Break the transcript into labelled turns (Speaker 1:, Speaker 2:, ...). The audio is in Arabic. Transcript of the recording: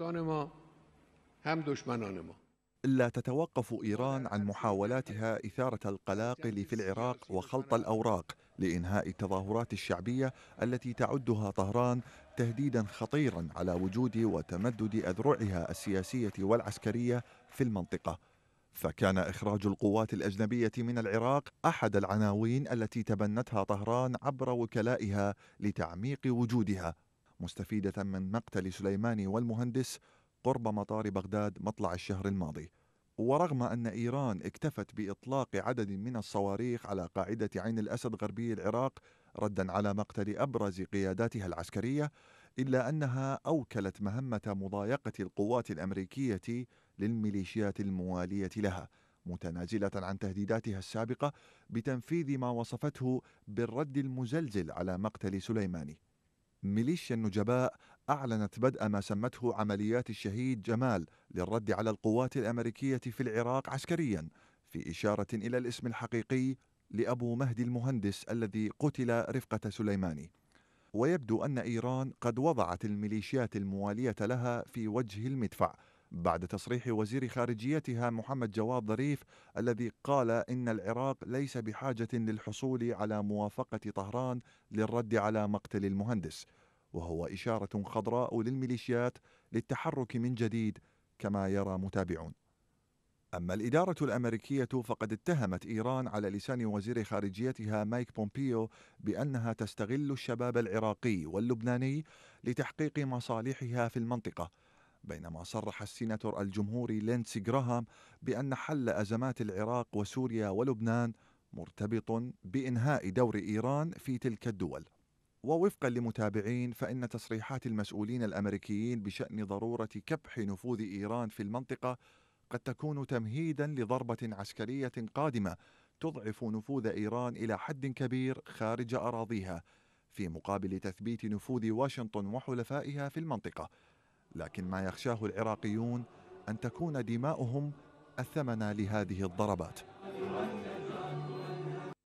Speaker 1: دوستان ما هم دشمنان ما لا تتوقف ايران عن محاولاتها اثاره القلاقل في العراق وخلط الاوراق لانهاء التظاهرات الشعبيه التي تعدها طهران تهديدا خطيرا على وجود وتمدد اذرعها السياسيه والعسكريه في المنطقه فكان اخراج القوات الاجنبيه من العراق احد العناوين التي تبنتها طهران عبر وكلائها لتعميق وجودها مستفيدة من مقتل سليماني والمهندس قرب مطار بغداد مطلع الشهر الماضي ورغم أن إيران اكتفت بإطلاق عدد من الصواريخ على قاعدة عين الأسد غربي العراق ردا على مقتل أبرز قياداتها العسكرية إلا أنها أوكلت مهمة مضايقة القوات الأمريكية للميليشيات الموالية لها متنازلة عن تهديداتها السابقة بتنفيذ ما وصفته بالرد المزلزل على مقتل سليماني ميليشيا النجباء أعلنت بدء ما سمته عمليات الشهيد جمال للرد على القوات الأمريكية في العراق عسكريا في إشارة إلى الاسم الحقيقي لأبو مهدي المهندس الذي قتل رفقة سليماني ويبدو أن إيران قد وضعت الميليشيات الموالية لها في وجه المدفع بعد تصريح وزير خارجيتها محمد جواد ظريف الذي قال ان العراق ليس بحاجه للحصول على موافقه طهران للرد على مقتل المهندس وهو اشاره خضراء للميليشيات للتحرك من جديد كما يرى متابعون أما الإدارة الأمريكية فقد اتهمت إيران على لسان وزير خارجيتها مايك بومبيو بأنها تستغل الشباب العراقي واللبناني لتحقيق مصالحها في المنطقة بينما صرح السيناتور الجمهوري لينسي جراهام بأن حل أزمات العراق وسوريا ولبنان مرتبط بإنهاء دور إيران في تلك الدول ووفقا لمتابعين فإن تصريحات المسؤولين الأمريكيين بشأن ضرورة كبح نفوذ إيران في المنطقة قد تكون تمهيدا لضربة عسكرية قادمة تضعف نفوذ إيران إلى حد كبير خارج أراضيها في مقابل تثبيت نفوذ واشنطن وحلفائها في المنطقه لكن ما يخشاه العراقيون أن تكون دماؤهم الثمن لهذه الضربات